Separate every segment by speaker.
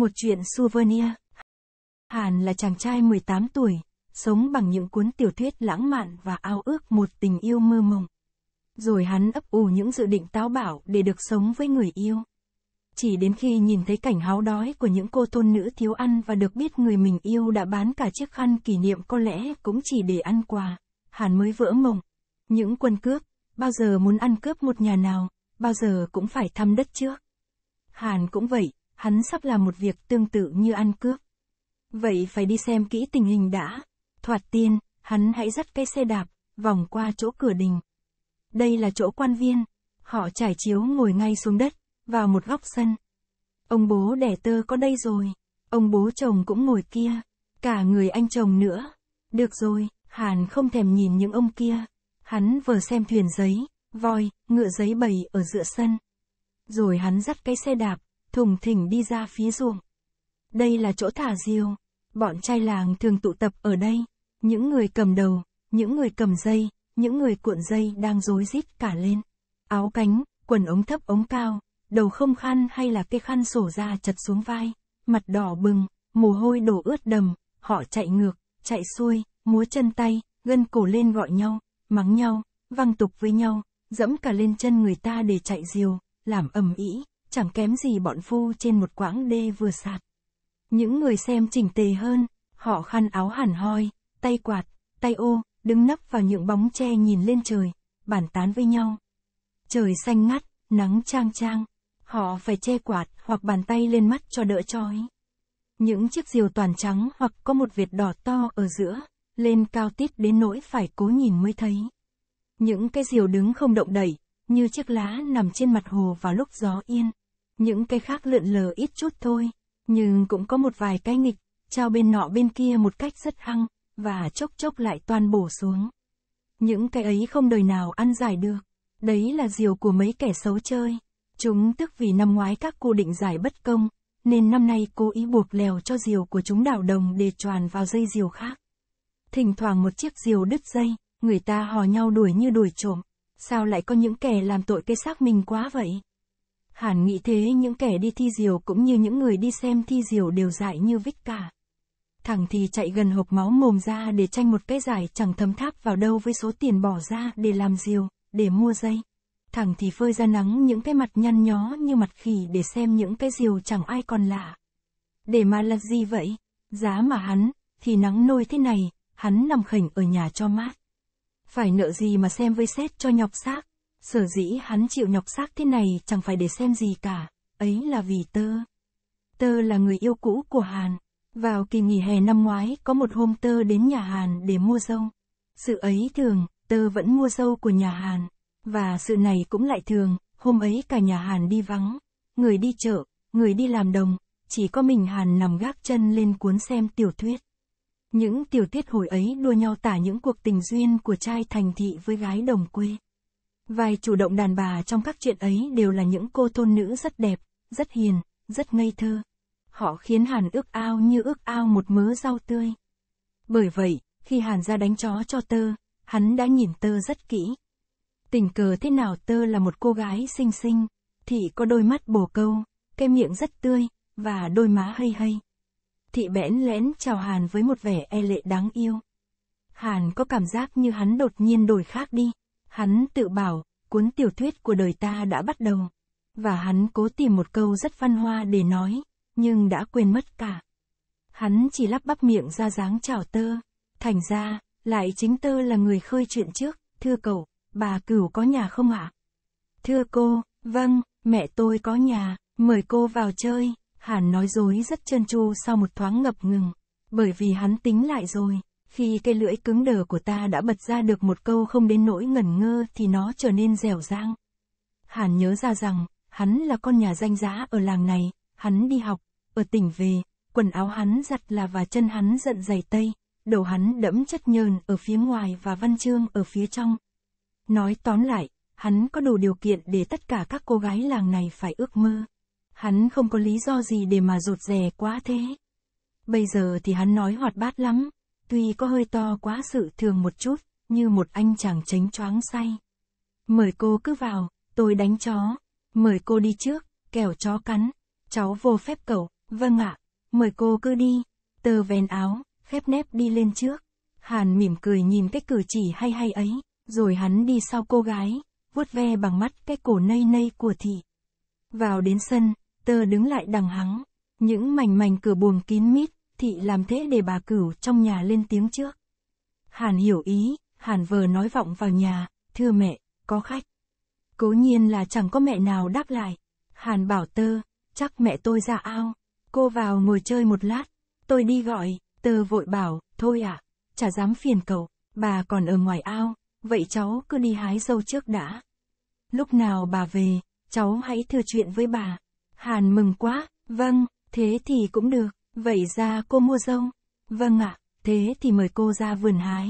Speaker 1: Một chuyện souvenir. Hàn là chàng trai 18 tuổi, sống bằng những cuốn tiểu thuyết lãng mạn và ao ước một tình yêu mơ mộng. Rồi hắn ấp ủ những dự định táo bạo để được sống với người yêu. Chỉ đến khi nhìn thấy cảnh háo đói của những cô thôn nữ thiếu ăn và được biết người mình yêu đã bán cả chiếc khăn kỷ niệm có lẽ cũng chỉ để ăn quà, Hàn mới vỡ mộng. Những quân cướp, bao giờ muốn ăn cướp một nhà nào, bao giờ cũng phải thăm đất trước. Hàn cũng vậy, hắn sắp làm một việc tương tự như ăn cướp. Vậy phải đi xem kỹ tình hình đã. Thoạt tiên, hắn hãy dắt cây xe đạp, vòng qua chỗ cửa đình. Đây là chỗ quan viên. Họ trải chiếu ngồi ngay xuống đất, vào một góc sân. Ông bố đẻ tơ có đây rồi. Ông bố chồng cũng ngồi kia. Cả người anh chồng nữa. Được rồi, Hàn không thèm nhìn những ông kia. Hắn vừa xem thuyền giấy, voi, ngựa giấy bầy ở giữa sân. Rồi hắn dắt cái xe đạp, thùng thỉnh đi ra phía ruộng. Đây là chỗ thả diều. Bọn trai làng thường tụ tập ở đây. Những người cầm đầu, những người cầm dây, những người cuộn dây đang rối rít cả lên. Áo cánh, quần ống thấp ống cao, đầu không khăn hay là cái khăn sổ ra chật xuống vai, mặt đỏ bừng, mồ hôi đổ ướt đầm, họ chạy ngược, chạy xuôi, múa chân tay, gân cổ lên gọi nhau, mắng nhau, văng tục với nhau, dẫm cả lên chân người ta để chạy diều, làm ầm ĩ chẳng kém gì bọn phu trên một quãng đê vừa sạt. Những người xem chỉnh tề hơn, họ khăn áo hẳn hoi, tay quạt, tay ô, đứng nấp vào những bóng tre nhìn lên trời, bàn tán với nhau. Trời xanh ngắt, nắng trang trang, họ phải che quạt hoặc bàn tay lên mắt cho đỡ chói. Những chiếc diều toàn trắng hoặc có một vệt đỏ to ở giữa, lên cao tít đến nỗi phải cố nhìn mới thấy. Những cái diều đứng không động đẩy, như chiếc lá nằm trên mặt hồ vào lúc gió yên những cái khác lượn lờ ít chút thôi, nhưng cũng có một vài cái nghịch, trao bên nọ bên kia một cách rất hăng, và chốc chốc lại toàn bổ xuống. Những cái ấy không đời nào ăn giải được, đấy là diều của mấy kẻ xấu chơi. Chúng tức vì năm ngoái các cô định giải bất công, nên năm nay cố ý buộc lèo cho diều của chúng đảo đồng để tròn vào dây diều khác. Thỉnh thoảng một chiếc diều đứt dây, người ta hò nhau đuổi như đuổi trộm. Sao lại có những kẻ làm tội cây xác mình quá vậy? Hàn nghĩ thế những kẻ đi thi diều cũng như những người đi xem thi diều đều dại như vích cả. Thằng thì chạy gần hộp máu mồm ra để tranh một cái giải chẳng thấm tháp vào đâu với số tiền bỏ ra để làm diều, để mua dây. Thằng thì phơi ra nắng những cái mặt nhăn nhó như mặt khỉ để xem những cái diều chẳng ai còn lạ. Để mà là gì vậy? Giá mà hắn, thì nắng nôi thế này, hắn nằm khỉnh ở nhà cho mát. Phải nợ gì mà xem với xét cho nhọc xác Sở dĩ hắn chịu nhọc xác thế này chẳng phải để xem gì cả, ấy là vì tơ. Tơ là người yêu cũ của Hàn. Vào kỳ nghỉ hè năm ngoái có một hôm tơ đến nhà Hàn để mua dâu. Sự ấy thường, tơ vẫn mua dâu của nhà Hàn. Và sự này cũng lại thường, hôm ấy cả nhà Hàn đi vắng. Người đi chợ, người đi làm đồng, chỉ có mình Hàn nằm gác chân lên cuốn xem tiểu thuyết. Những tiểu thuyết hồi ấy đua nhau tả những cuộc tình duyên của trai thành thị với gái đồng quê. Vài chủ động đàn bà trong các chuyện ấy đều là những cô thôn nữ rất đẹp, rất hiền, rất ngây thơ. Họ khiến Hàn ước ao như ước ao một mớ rau tươi. Bởi vậy, khi Hàn ra đánh chó cho tơ, hắn đã nhìn tơ rất kỹ. Tình cờ thế nào tơ là một cô gái xinh xinh, thị có đôi mắt bồ câu, cái miệng rất tươi, và đôi má hây hây. Thị bẽn lẽn chào Hàn với một vẻ e lệ đáng yêu. Hàn có cảm giác như hắn đột nhiên đổi khác đi. Hắn tự bảo, cuốn tiểu thuyết của đời ta đã bắt đầu. Và hắn cố tìm một câu rất văn hoa để nói, nhưng đã quên mất cả. Hắn chỉ lắp bắp miệng ra dáng chào tơ. Thành ra, lại chính tơ là người khơi chuyện trước, thưa cậu, bà cửu có nhà không ạ? Thưa cô, vâng, mẹ tôi có nhà, mời cô vào chơi. Hàn nói dối rất trơn tru sau một thoáng ngập ngừng, bởi vì hắn tính lại rồi. Khi cây lưỡi cứng đờ của ta đã bật ra được một câu không đến nỗi ngẩn ngơ thì nó trở nên dẻo dang. Hàn nhớ ra rằng, hắn là con nhà danh giá ở làng này, hắn đi học, ở tỉnh về, quần áo hắn giặt là và chân hắn giận giày tây, đầu hắn đẫm chất nhờn ở phía ngoài và văn chương ở phía trong. Nói tóm lại, hắn có đủ điều kiện để tất cả các cô gái làng này phải ước mơ. Hắn không có lý do gì để mà rụt rè quá thế. Bây giờ thì hắn nói hoạt bát lắm, tuy có hơi to quá sự thường một chút, như một anh chàng chánh choáng say. Mời cô cứ vào, tôi đánh chó. Mời cô đi trước, kẻo chó cắn. Cháu vô phép cậu, vâng ạ. Mời cô cứ đi. Tờ ven áo, khép nép đi lên trước. Hàn mỉm cười nhìn cái cử chỉ hay hay ấy, rồi hắn đi sau cô gái, vuốt ve bằng mắt cái cổ nây nây của thị. Vào đến sân, tơ đứng lại đằng hắn. Những mảnh mảnh cửa buồng kín mít, thị làm thế để bà cửu trong nhà lên tiếng trước. Hàn hiểu ý, Hàn vờ nói vọng vào nhà, thưa mẹ, có khách. Cố nhiên là chẳng có mẹ nào đáp lại. Hàn bảo tơ, chắc mẹ tôi ra ao. Cô vào ngồi chơi một lát, tôi đi gọi, tơ vội bảo, thôi ạ, à, chả dám phiền cậu, bà còn ở ngoài ao, vậy cháu cứ đi hái dâu trước đã. Lúc nào bà về, cháu hãy thưa chuyện với bà. Hàn mừng quá, vâng, thế thì cũng được. Vậy ra cô mua rông? Vâng ạ, à, thế thì mời cô ra vườn hái.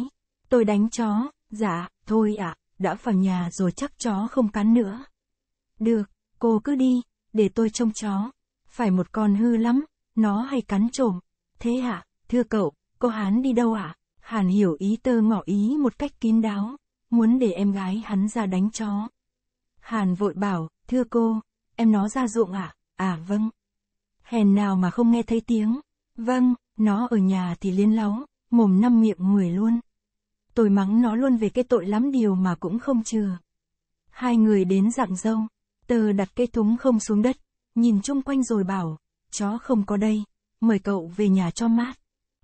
Speaker 1: Tôi đánh chó, dạ, thôi ạ, à, đã vào nhà rồi chắc chó không cắn nữa. Được, cô cứ đi, để tôi trông chó. Phải một con hư lắm, nó hay cắn trộm. Thế ạ, à, thưa cậu, cô Hán đi đâu ạ? Hàn hiểu ý tơ ngỏ ý một cách kín đáo, muốn để em gái hắn ra đánh chó. Hàn vội bảo, thưa cô, em nó ra ruộng ạ? À? à vâng hèn nào mà không nghe thấy tiếng. Vâng, nó ở nhà thì liên láu, mồm năm miệng người luôn. Tôi mắng nó luôn về cái tội lắm điều mà cũng không chừa. Hai người đến dạng dâu, tờ đặt cây thúng không xuống đất, nhìn chung quanh rồi bảo, chó không có đây, mời cậu về nhà cho mát.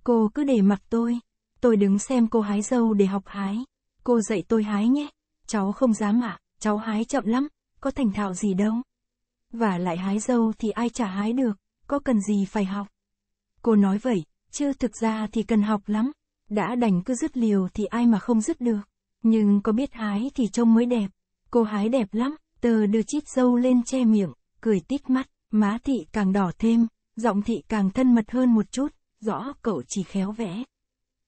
Speaker 1: Cô cứ để mặc tôi, tôi đứng xem cô hái dâu để học hái. Cô dạy tôi hái nhé, cháu không dám ạ, cháu hái chậm lắm, có thành thạo gì đâu. Và lại hái dâu thì ai chả hái được có cần gì phải học. Cô nói vậy, chứ thực ra thì cần học lắm. Đã đành cứ dứt liều thì ai mà không dứt được. Nhưng có biết hái thì trông mới đẹp. Cô hái đẹp lắm, tờ đưa chít dâu lên che miệng, cười tít mắt, má thị càng đỏ thêm, giọng thị càng thân mật hơn một chút, rõ cậu chỉ khéo vẽ.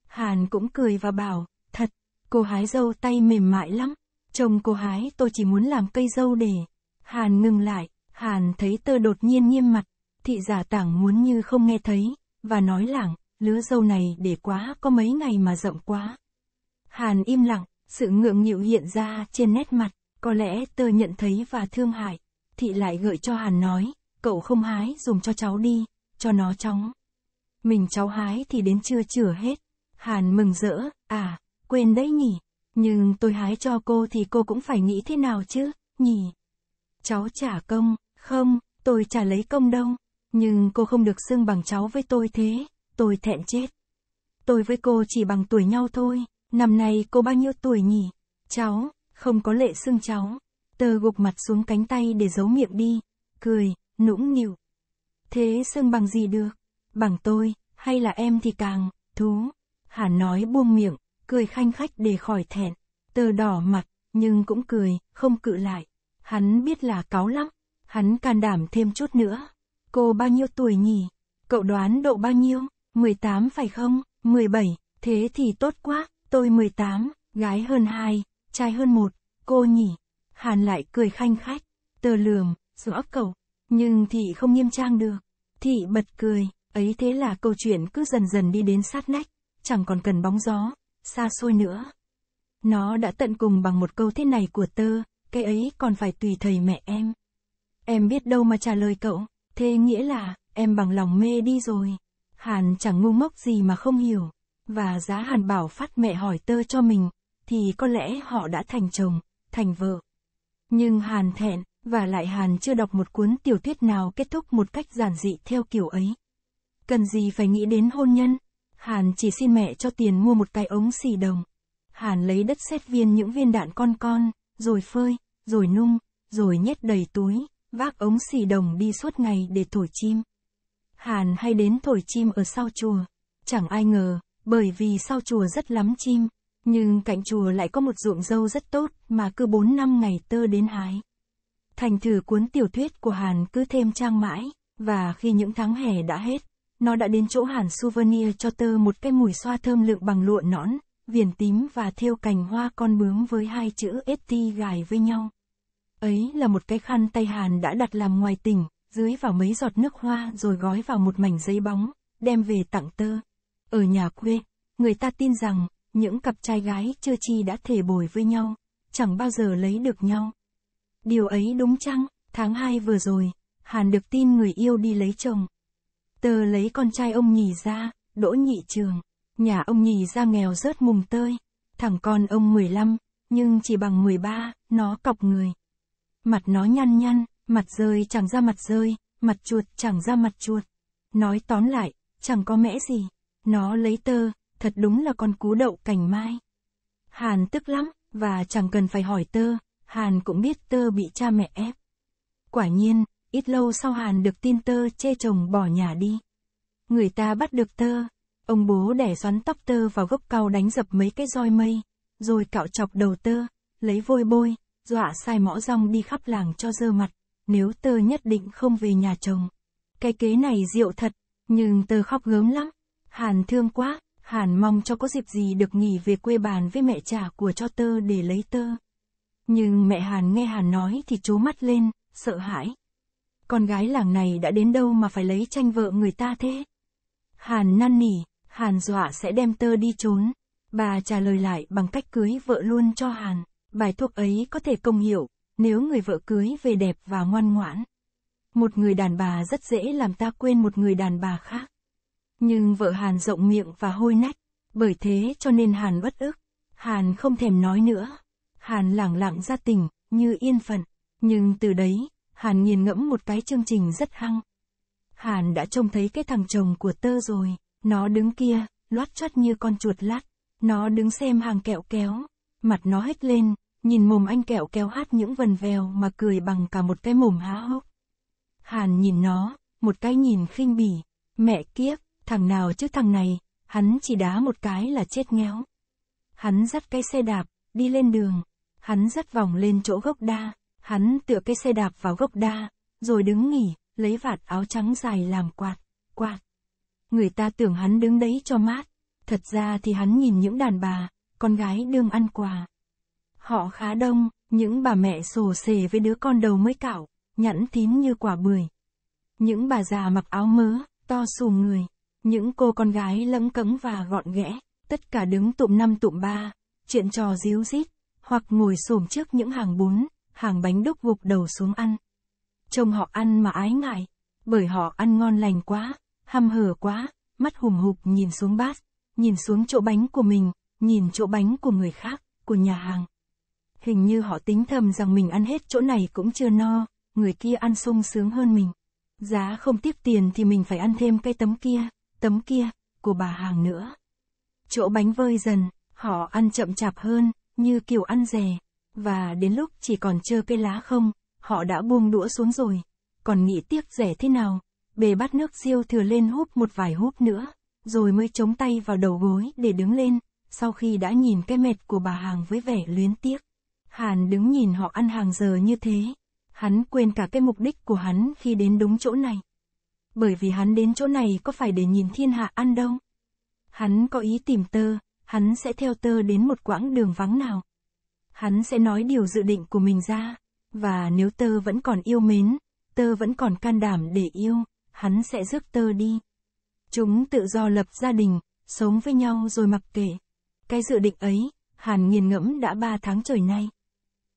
Speaker 1: Hàn cũng cười và bảo, thật, cô hái dâu tay mềm mại lắm, chồng cô hái tôi chỉ muốn làm cây dâu để. Hàn ngừng lại, Hàn thấy tơ đột nhiên nghiêm mặt, thị giả tảng muốn như không nghe thấy, và nói lảng, lứa dâu này để quá có mấy ngày mà rộng quá. Hàn im lặng, sự ngượng nhịu hiện ra trên nét mặt, có lẽ tơ nhận thấy và thương hại. Thị lại gợi cho Hàn nói, cậu không hái dùng cho cháu đi, cho nó chóng. Mình cháu hái thì đến trưa chửa hết. Hàn mừng rỡ, à, quên đấy nhỉ. Nhưng tôi hái cho cô thì cô cũng phải nghĩ thế nào chứ, nhỉ? Cháu trả công, không, tôi trả lấy công đâu. Nhưng cô không được xưng bằng cháu với tôi thế, tôi thẹn chết. Tôi với cô chỉ bằng tuổi nhau thôi, năm nay cô bao nhiêu tuổi nhỉ? Cháu, không có lệ xưng cháu. Tờ gục mặt xuống cánh tay để giấu miệng đi, cười, nũng nịu. Thế xưng bằng gì được? Bằng tôi, hay là em thì càng, thú. Hà nói buông miệng, cười khanh khách để khỏi thẹn. Tờ đỏ mặt, nhưng cũng cười, không cự lại. Hắn biết là cáu lắm, hắn can đảm thêm chút nữa. Cô bao nhiêu tuổi nhỉ? Cậu đoán độ bao nhiêu? 18 phải không? 17, thế thì tốt quá, tôi 18, gái hơn 2, trai hơn 1, cô nhỉ? Hàn lại cười khanh khách, tờ lườm, rõ cậu, nhưng thị không nghiêm trang được. Thị bật cười, ấy thế là câu chuyện cứ dần dần đi đến sát nách, chẳng còn cần bóng gió, xa xôi nữa. Nó đã tận cùng bằng một câu thế này của tơ, cái ấy còn phải tùy thầy mẹ em. Em biết đâu mà trả lời cậu thế nghĩa là, em bằng lòng mê đi rồi. Hàn chẳng ngu ngốc gì mà không hiểu. Và giá Hàn bảo phát mẹ hỏi tơ cho mình, thì có lẽ họ đã thành chồng, thành vợ. Nhưng Hàn thẹn, và lại Hàn chưa đọc một cuốn tiểu thuyết nào kết thúc một cách giản dị theo kiểu ấy. Cần gì phải nghĩ đến hôn nhân? Hàn chỉ xin mẹ cho tiền mua một cái ống xì đồng. Hàn lấy đất xét viên những viên đạn con con, rồi phơi, rồi nung, rồi nhét đầy túi, vác ống xì đồng đi suốt ngày để thổi chim. Hàn hay đến thổi chim ở sau chùa, chẳng ai ngờ, bởi vì sau chùa rất lắm chim, nhưng cạnh chùa lại có một ruộng dâu rất tốt mà cứ 4 năm ngày tơ đến hái. Thành thử cuốn tiểu thuyết của Hàn cứ thêm trang mãi, và khi những tháng hè đã hết, nó đã đến chỗ Hàn Souvenir cho tơ một cái mùi xoa thơm lựng bằng lụa nõn, viền tím và thêu cành hoa con bướm với hai chữ ST gài với nhau. Ấy là một cái khăn tay Hàn đã đặt làm ngoài tỉnh, dưới vào mấy giọt nước hoa rồi gói vào một mảnh giấy bóng, đem về tặng tơ. Ở nhà quê, người ta tin rằng, những cặp trai gái chưa chi đã thể bồi với nhau, chẳng bao giờ lấy được nhau. Điều ấy đúng chăng, tháng hai vừa rồi, Hàn được tin người yêu đi lấy chồng. tơ lấy con trai ông nhì ra, đỗ nhị trường, nhà ông nhì ra nghèo rớt mùng tơi, thằng con ông 15, nhưng chỉ bằng 13, nó cọc người mặt nó nhăn nhăn, mặt rơi chẳng ra mặt rơi, mặt chuột chẳng ra mặt chuột. Nói tóm lại, chẳng có mẽ gì. Nó lấy tơ, thật đúng là con cú đậu cành mai. Hàn tức lắm, và chẳng cần phải hỏi tơ, Hàn cũng biết tơ bị cha mẹ ép. Quả nhiên, ít lâu sau Hàn được tin tơ chê chồng bỏ nhà đi. Người ta bắt được tơ, ông bố đẻ xoắn tóc tơ vào gốc cao đánh dập mấy cái roi mây, rồi cạo chọc đầu tơ, lấy vôi bôi, dọa sai mõ rong đi khắp làng cho dơ mặt, nếu tơ nhất định không về nhà chồng. Cái kế này diệu thật, nhưng tơ khóc gớm lắm, Hàn thương quá, Hàn mong cho có dịp gì được nghỉ về quê bàn với mẹ trả của cho tơ để lấy tơ. Nhưng mẹ Hàn nghe Hàn nói thì trố mắt lên, sợ hãi. Con gái làng này đã đến đâu mà phải lấy tranh vợ người ta thế? Hàn năn nỉ, Hàn dọa sẽ đem tơ đi trốn. Bà trả lời lại bằng cách cưới vợ luôn cho Hàn. Bài thuốc ấy có thể công hiệu, nếu người vợ cưới về đẹp và ngoan ngoãn. Một người đàn bà rất dễ làm ta quên một người đàn bà khác. Nhưng vợ Hàn rộng miệng và hôi nách, bởi thế cho nên Hàn bất ức. Hàn không thèm nói nữa. Hàn lẳng lặng ra tình, như yên phận. Nhưng từ đấy, Hàn nghiền ngẫm một cái chương trình rất hăng. Hàn đã trông thấy cái thằng chồng của tơ rồi. Nó đứng kia, loát choát như con chuột lát. Nó đứng xem hàng kẹo kéo. Mặt nó hết lên, nhìn mồm anh kẹo kéo hát những vần vèo mà cười bằng cả một cái mồm há hốc. Hàn nhìn nó, một cái nhìn khinh bỉ, mẹ kiếp, thằng nào chứ thằng này, hắn chỉ đá một cái là chết ngéo. Hắn dắt cái xe đạp, đi lên đường, hắn dắt vòng lên chỗ gốc đa, hắn tựa cái xe đạp vào gốc đa, rồi đứng nghỉ, lấy vạt áo trắng dài làm quạt, quạt. Người ta tưởng hắn đứng đấy cho mát, thật ra thì hắn nhìn những đàn bà, con gái đương ăn quà. Họ khá đông, những bà mẹ sổ xề với đứa con đầu mới cạo, nhẵn tím như quả bưởi. Những bà già mặc áo mớ, to xùm người. Những cô con gái lẫm cẫng và gọn ghẽ, tất cả đứng tụm năm tụm ba, chuyện trò díu rít, hoặc ngồi xổm trước những hàng bún, hàng bánh đúc gục đầu xuống ăn. Trông họ ăn mà ái ngại, bởi họ ăn ngon lành quá, hăm hở quá, mắt hùm hụp nhìn xuống bát, nhìn xuống chỗ bánh của mình, nhìn chỗ bánh của người khác, của nhà hàng. Hình như họ tính thầm rằng mình ăn hết chỗ này cũng chưa no, người kia ăn sung sướng hơn mình. Giá không tiếp tiền thì mình phải ăn thêm cái tấm kia, tấm kia, của bà hàng nữa. Chỗ bánh vơi dần, họ ăn chậm chạp hơn, như kiểu ăn rè, và đến lúc chỉ còn trơ cái lá không, họ đã buông đũa xuống rồi, còn nghĩ tiếc rẻ thế nào, bề bát nước siêu thừa lên húp một vài húp nữa, rồi mới chống tay vào đầu gối để đứng lên sau khi đã nhìn cái mệt của bà hàng với vẻ luyến tiếc. Hàn đứng nhìn họ ăn hàng giờ như thế. Hắn quên cả cái mục đích của hắn khi đến đúng chỗ này. Bởi vì hắn đến chỗ này có phải để nhìn thiên hạ ăn đâu. Hắn có ý tìm tơ, hắn sẽ theo tơ đến một quãng đường vắng nào. Hắn sẽ nói điều dự định của mình ra, và nếu tơ vẫn còn yêu mến, tơ vẫn còn can đảm để yêu, hắn sẽ rước tơ đi. Chúng tự do lập gia đình, sống với nhau rồi mặc kệ. Cái dự định ấy, Hàn nghiền ngẫm đã ba tháng trời nay.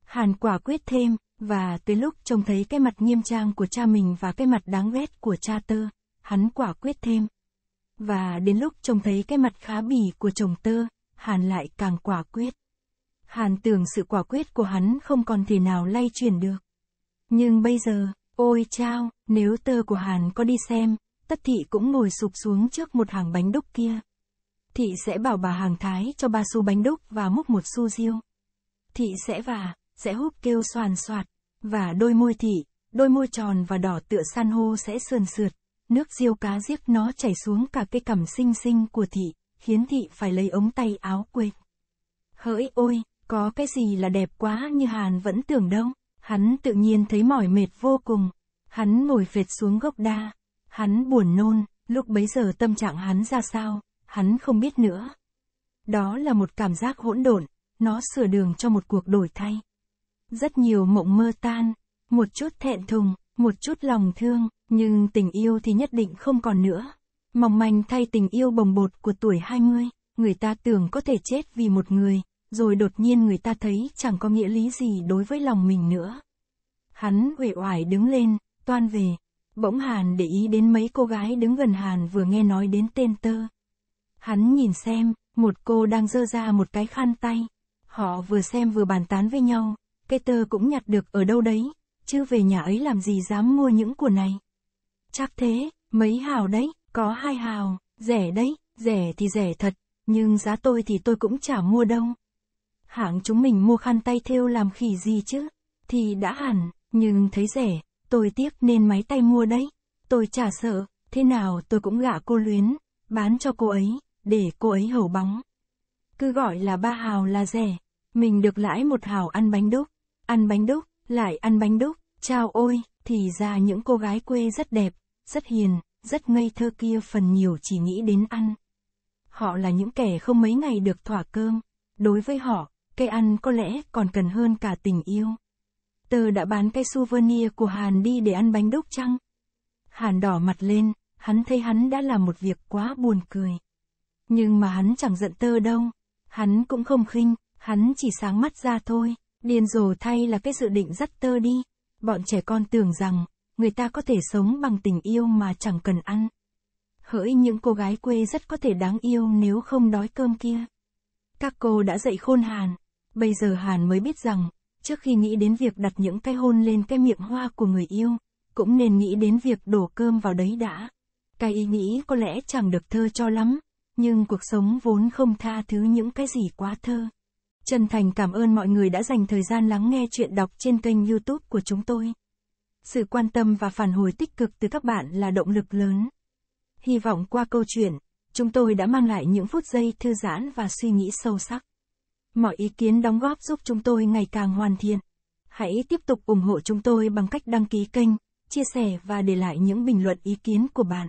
Speaker 1: Hàn quả quyết thêm, và tới lúc trông thấy cái mặt nghiêm trang của cha mình và cái mặt đáng ghét của cha tơ, hắn quả quyết thêm. Và đến lúc trông thấy cái mặt khá bỉ của chồng tơ, Hàn lại càng quả quyết. Hàn tưởng sự quả quyết của hắn không còn thể nào lay chuyển được. Nhưng bây giờ, ôi chao, nếu tơ của Hàn có đi xem, tất thị cũng ngồi sụp xuống trước một hàng bánh đúc kia. Thị sẽ bảo bà hàng Thái cho ba xu bánh đúc và múc một xu riêu. Thị sẽ và sẽ húp kêu soàn soạt, và đôi môi thị, đôi môi tròn và đỏ tựa san hô sẽ sườn sượt. Nước riêu cá giết nó chảy xuống cả cây cằm xinh xinh của thị, khiến thị phải lấy ống tay áo quệt. Hỡi ôi, có cái gì là đẹp quá như Hàn vẫn tưởng đâu. Hắn tự nhiên thấy mỏi mệt vô cùng. Hắn ngồi phệt xuống gốc đa. Hắn buồn nôn, lúc bấy giờ tâm trạng hắn ra sao? hắn không biết nữa. Đó là một cảm giác hỗn độn, nó sửa đường cho một cuộc đổi thay. Rất nhiều mộng mơ tan, một chút thẹn thùng, một chút lòng thương, nhưng tình yêu thì nhất định không còn nữa. mỏng manh thay tình yêu bồng bột của tuổi 20, người ta tưởng có thể chết vì một người, rồi đột nhiên người ta thấy chẳng có nghĩa lý gì đối với lòng mình nữa. Hắn uể oải đứng lên, toan về. Bỗng Hàn để ý đến mấy cô gái đứng gần Hàn vừa nghe nói đến tên tơ, Hắn nhìn xem, một cô đang dơ ra một cái khăn tay. Họ vừa xem vừa bàn tán với nhau, peter cũng nhặt được ở đâu đấy, chứ về nhà ấy làm gì dám mua những của này. Chắc thế, mấy hào đấy, có hai hào, rẻ đấy, rẻ thì rẻ thật, nhưng giá tôi thì tôi cũng chả mua đâu. Hãng chúng mình mua khăn tay thêu làm khỉ gì chứ, thì đã hẳn, nhưng thấy rẻ, tôi tiếc nên máy tay mua đấy. Tôi chả sợ, thế nào tôi cũng gạ cô luyến, bán cho cô ấy để cô ấy hầu bóng. Cứ gọi là ba hào là rẻ, mình được lãi một hào ăn bánh đúc, ăn bánh đúc, lại ăn bánh đúc, chao ôi, thì ra những cô gái quê rất đẹp, rất hiền, rất ngây thơ kia phần nhiều chỉ nghĩ đến ăn. Họ là những kẻ không mấy ngày được thỏa cơm, đối với họ, cây ăn có lẽ còn cần hơn cả tình yêu. Tờ đã bán cây souvenir của Hàn đi để ăn bánh đúc chăng? Hàn đỏ mặt lên, hắn thấy hắn đã làm một việc quá buồn cười. Nhưng mà hắn chẳng giận tơ đâu. Hắn cũng không khinh, hắn chỉ sáng mắt ra thôi. Điên rồ thay là cái dự định dắt tơ đi. Bọn trẻ con tưởng rằng, người ta có thể sống bằng tình yêu mà chẳng cần ăn. Hỡi những cô gái quê rất có thể đáng yêu nếu không đói cơm kia. Các cô đã dạy khôn Hàn, bây giờ Hàn mới biết rằng, trước khi nghĩ đến việc đặt những cái hôn lên cái miệng hoa của người yêu, cũng nên nghĩ đến việc đổ cơm vào đấy đã. Cái ý nghĩ có lẽ chẳng được thơ cho lắm nhưng cuộc sống vốn không tha thứ những cái gì quá thơ. Chân thành cảm ơn mọi người đã dành thời gian lắng nghe chuyện đọc trên kênh youtube của chúng tôi. Sự quan tâm và phản hồi tích cực từ các bạn là động lực lớn. Hy vọng qua câu chuyện, chúng tôi đã mang lại những phút giây thư giãn và suy nghĩ sâu sắc. Mọi ý kiến đóng góp giúp chúng tôi ngày càng hoàn thiện. Hãy tiếp tục ủng hộ chúng tôi bằng cách đăng ký kênh, chia sẻ và để lại những bình luận ý kiến của bạn